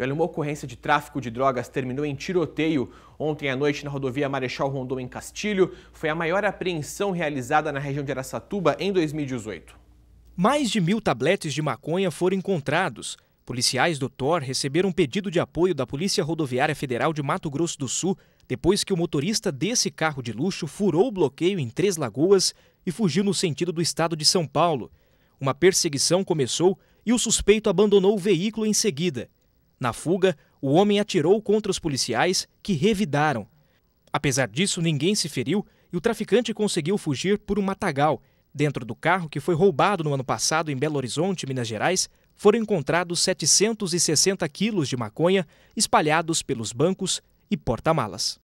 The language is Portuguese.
Olha, uma ocorrência de tráfico de drogas terminou em tiroteio ontem à noite na rodovia Marechal Rondon em Castilho. Foi a maior apreensão realizada na região de Araçatuba em 2018. Mais de mil tabletes de maconha foram encontrados. Policiais do TOR receberam um pedido de apoio da Polícia Rodoviária Federal de Mato Grosso do Sul depois que o motorista desse carro de luxo furou o bloqueio em Três Lagoas e fugiu no sentido do estado de São Paulo. Uma perseguição começou e o suspeito abandonou o veículo em seguida. Na fuga, o homem atirou contra os policiais, que revidaram. Apesar disso, ninguém se feriu e o traficante conseguiu fugir por um matagal. Dentro do carro que foi roubado no ano passado em Belo Horizonte, Minas Gerais, foram encontrados 760 quilos de maconha espalhados pelos bancos e porta-malas.